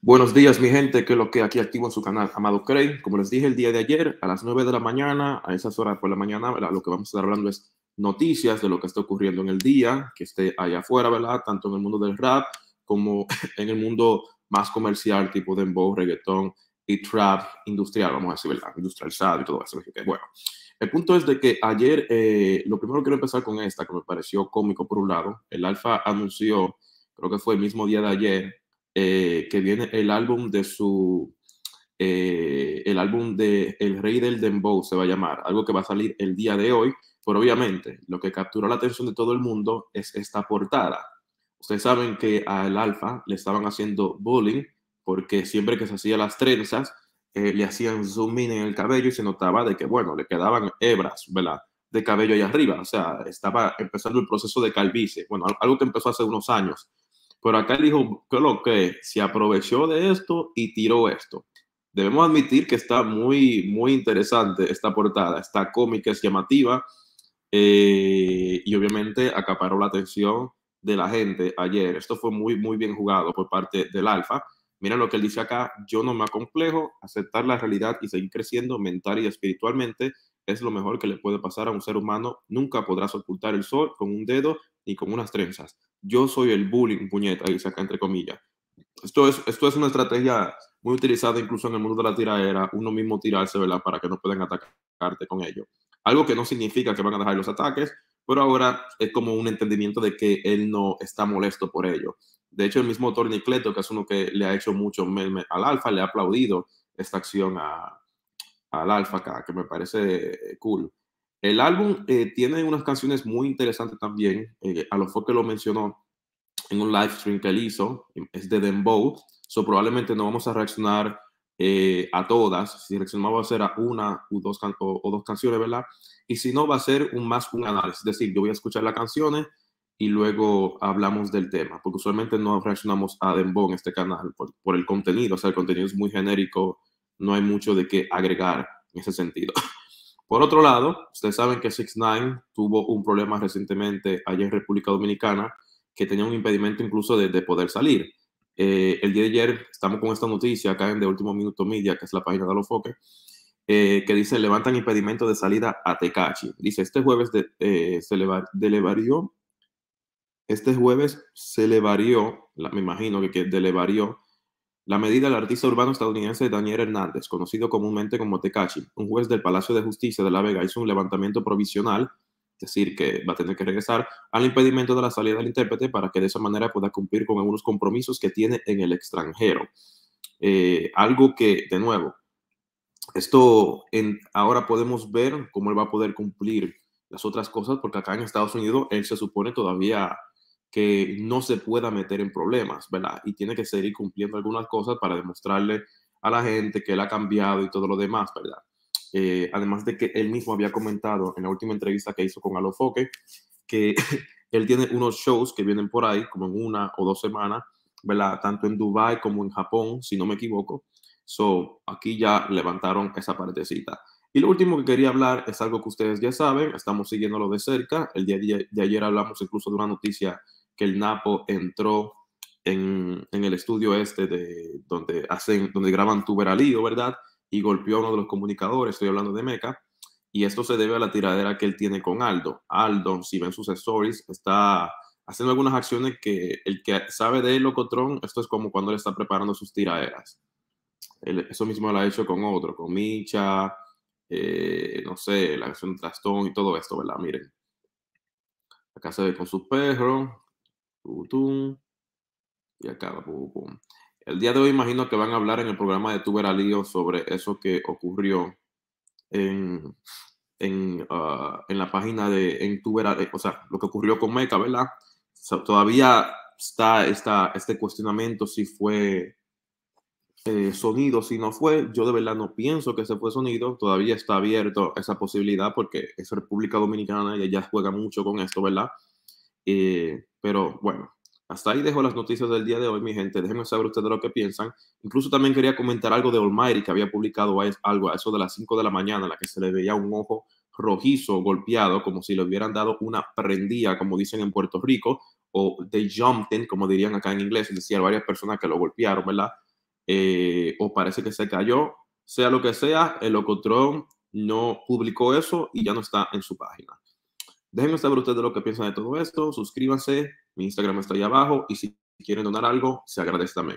Buenos días, mi gente, que es lo que aquí activo en su canal, Amado Crane. Como les dije el día de ayer, a las 9 de la mañana, a esas horas por la mañana, lo que vamos a estar hablando es noticias de lo que está ocurriendo en el día, que esté allá afuera, ¿verdad? Tanto en el mundo del rap como en el mundo más comercial, tipo dembow, reggaetón y trap industrial, vamos a decir, ¿verdad? Industrializado y todo eso. Bueno, el punto es de que ayer, eh, lo primero que quiero empezar con esta, que me pareció cómico por un lado, el Alfa anunció, creo que fue el mismo día de ayer, eh, que viene el álbum de su, eh, el álbum de El Rey del Dembow se va a llamar, algo que va a salir el día de hoy, pero obviamente lo que capturó la atención de todo el mundo es esta portada. Ustedes saben que al Alfa le estaban haciendo bullying porque siempre que se hacía las trenzas, eh, le hacían zoom in en el cabello y se notaba de que, bueno, le quedaban hebras, ¿verdad? De cabello ahí arriba, o sea, estaba empezando el proceso de calvicie, bueno, algo que empezó hace unos años. Pero acá dijo, que lo que? Se aprovechó de esto y tiró esto. Debemos admitir que está muy, muy interesante esta portada. Está cómica, es llamativa. Eh, y obviamente acaparó la atención de la gente ayer. Esto fue muy, muy bien jugado por parte del Alfa. Mira lo que él dice acá, yo no me acomplejo, aceptar la realidad y seguir creciendo mental y espiritualmente es lo mejor que le puede pasar a un ser humano. Nunca podrás ocultar el sol con un dedo y con unas trenzas. Yo soy el bullying, puñeta, y acá entre comillas. Esto es, esto es una estrategia muy utilizada incluso en el mundo de la tiraera, uno mismo tirarse, ¿verdad? Para que no puedan atacarte con ello. Algo que no significa que van a dejar los ataques, pero ahora es como un entendimiento de que él no está molesto por ello. De hecho, el mismo Cleto, que es uno que le ha hecho mucho al Alfa, le ha aplaudido esta acción al Alfa acá, que me parece eh, cool. El álbum eh, tiene unas canciones muy interesantes también. Eh, a lo que lo mencionó en un live stream que él hizo, em, es de Dembow. So, probablemente no vamos a reaccionar eh, a todas. Si reaccionamos va a ser a una o, dos canciones, ¿verdad? Y si no, va a ser un más un análisis. Es decir, yo voy a escuchar las canciones y luego hablamos del tema, porque usualmente no reaccionamos a Dembow en este canal por el contenido. O sea, el contenido es muy genérico, no hay mucho de qué agregar en ese sentido. Por otro lado, ustedes saben que 6 ix 9 tuvo un problema recientemente allá en República Dominicana que tenía un impedimento incluso de, poder salir. Eh, el día de ayer estamos con esta noticia acá en De Último Minuto Media, que es la página de los foques, eh, que dice levantan impedimento de salida a Tecachi. Dice, este jueves eh, se le este jueves se le varió, me imagino que, que le varió la medida del artista urbano estadounidense Daniel Hernández, conocido comúnmente como Tecachi, un juez del Palacio de Justicia de La Vega, hizo un levantamiento provisional, es decir, que va a tener que regresar al impedimento de la salida del intérprete para que de esa manera pueda cumplir con algunos compromisos que tiene en el extranjero. Eh, algo que, de nuevo, esto ahora podemos ver cómo él va a poder cumplir las otras cosas, porque acá en Estados Unidos él se supone todavía que no se pueda meter en problemas, ¿verdad? Y tiene que seguir cumpliendo algunas cosas para demostrarle a la gente que él ha cambiado y todo lo demás, ¿verdad? Eh, además de que él mismo había comentado en la última entrevista que hizo con Alofoque que él tiene unos shows que vienen por ahí, como en una o dos semanas, ¿verdad? Tanto en Dubai como en Japón, si no me equivoco. So, aquí ya levantaron esa partecita. Y lo último que quería hablar es algo que ustedes ya saben, estamos siguiéndolo de cerca. El día de ayer hablamos incluso de una noticia que el Napo entró en, el estudio este de donde hacen, donde graban Tuberalío, ¿verdad? Y golpeó a uno de los comunicadores, estoy hablando de Meca, y esto se debe a la tiradera que él tiene con Aldo. Aldo, si ven sus stories, está haciendo algunas acciones que el que sabe de Locotron, esto es como cuando él está preparando sus tiraderas. eso mismo lo ha hecho con otro, con Micha, eh, no sé, la acción de Trastón y todo esto, ¿verdad? Miren. Acá se ve con su perro, y El día de hoy imagino que van a hablar en el programa de Tuber sobre eso que ocurrió en, ah, la página de en eh, o sea, lo que ocurrió con Meca, ¿verdad? todavía está, está este cuestionamiento si fue eh, sonido, si no fue, yo de verdad no pienso que se fue sonido, todavía está abierto esa posibilidad porque es República Dominicana y ella juega mucho con esto, ¿verdad? Eh, pero bueno, hasta ahí dejo las noticias del día de hoy, mi gente. Déjenme saber ustedes lo que piensan. Incluso también quería comentar algo de Olmairi, que había publicado algo a eso de las 5 de la mañana, en la que se le veía un ojo rojizo, golpeado, como si le hubieran dado una prendida, como dicen en Puerto Rico, o de jumping, como dirían acá en inglés. Decía varias personas que lo golpearon, ¿verdad? Eh, o parece que se cayó. Sea lo que sea, el locotron no publicó eso y ya no está en su página. Déjenme saber ustedes lo que piensan de todo esto. Suscríbanse. Mi Instagram está ahí abajo. Y si quieren donar algo, se agradece también.